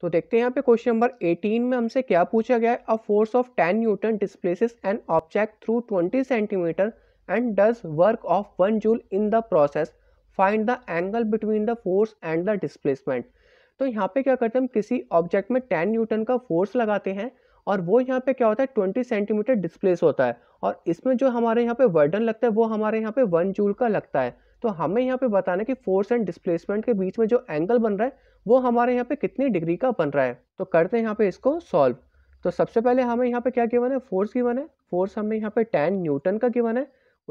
तो देखते हैं यहाँ पे क्वेश्चन नंबर 18 में हमसे क्या पूछा गया है a force of 10 newton displaces an object through 20 centimetre and does work of one joule in the process find the angle between the force and the displacement तो यहाँ पे क्या करते हैं हम किसी ऑब्जेक्ट में टेन न्यूटन का फोर्स लगाते हैं और वो यहाँ पे क्या होता है ट्वेंटी सेंटीमीटर डिस्प्लेस होता है और इसमें जो हमारे यहाँ पे वर्डन लगता है वो हमारे यहाँ पे वन जूल का लगता है तो हमें यहाँ पे बताना है कि फोर्स एंड डिस्प्लेसमेंट के बीच में जो एंगल बन रहा है वो हमारे यहाँ पे कितनी डिग्री का बन रहा है तो करते हैं यहाँ पे इसको सॉल्व तो सबसे पहले हमें यहाँ पे क्या गिवन है फोर्स गिवन है फोर्स हमें यहाँ पे टेन न्यूटन का गिवन है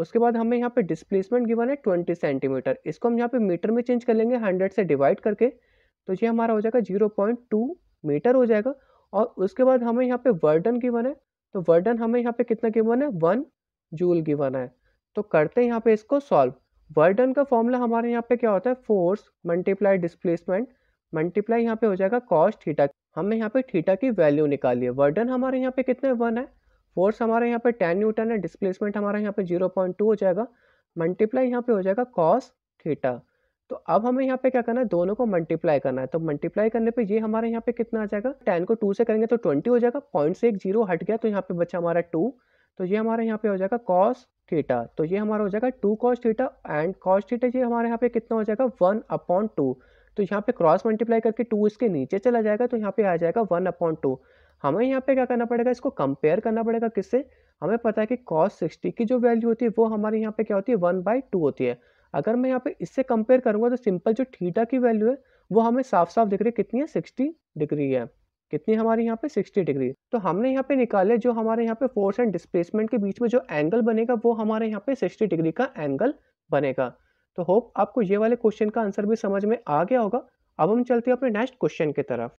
उसके बाद हमें यहाँ पे डिस्प्लेसमेंट गिवन है ट्वेंटी सेंटीमीटर इसको हम यहाँ पे मीटर में चेंज कर लेंगे हंड्रेड से डिवाइड करके तो ये हमारा हो जाएगा जीरो पॉइंट टू मीटर हो जाएगा और उसके बाद हमें यहाँ पे वर्डन गिवन है तो वर्डन हमें यहाँ पे कितना गिवन है वन जूल गिवन है तो करते हैं यहाँ पे इसको सॉल्व वर्क डन का फॉर्मूला हमारे यहाँ पे क्या होता है फोर्स मल्टीप्लाई डिस्प्लेसमेंट मल्टीप्लाई यहाँ पे हो जाएगा कॉस्ट थीटा हमने यहाँ पे थीटा की वैल्यू निकाली है वर्क डन हमारे यहाँ पे कितने वन है फोर्स हमारे यहाँ पे टेन न्यूटन है डिस्प्लेसमेंट हमारे यहाँ पे जीरो पॉइंट टू हो जाएगा मल्टीप्लाई यहाँ पे हो जाएगा कॉस थीटा तो अब हमें यहाँ पे क्या करना है दोनों को मल्टीप्लाई करना है तो मल्टीप्लाई करने पे ये हमारे यहाँ पे कितना आ जाएगा टेन को टू से करेंगे तो ट्वेंटी हो जाएगा पॉइंट से एक जीरो हट गया तो यहाँ पे बचा हमारा टू तो ये हमारे यहाँ पे हो जाएगा कॉस थीटा तो ये हमारा हो जाएगा two cos theta and cos theta ये हमारे यहाँ पे कितना हो जाएगा वन अपॉन टू तो यहाँ पे क्रॉस मल्टीप्लाई करके टू इसके नीचे चला जाएगा तो यहाँ पे आ जाएगा वन अपॉन टू हमें यहाँ पे क्या करना पड़ेगा इसको कंपेयर करना पड़ेगा किससे हमें पता है कि कॉस सिक्सटी की जो वैल्यू होती है वो हमारे यहाँ पे क्या होती है वन बाई टू होती है अगर मैं यहाँ पे इससे कंपेयर करूँगा तो सिंपल जो थीटा की वैल्यू है वो हमें साफ साफ दिख रही है कितनी है सिक्सटी डिग्री है कितनी हमारे यहाँ पे 60 डिग्री तो हमने यहाँ पे निकाले जो हमारे यहाँ पे फोर्स एंड डिस्प्लेसमेंट के बीच में जो एंगल बनेगा वो हमारे यहाँ पे 60 डिग्री का एंगल बनेगा तो होप आपको ये वाले क्वेश्चन का आंसर भी समझ में आ गया होगा अब हम चलते हैं अपने नेक्स्ट क्वेश्चन की तरफ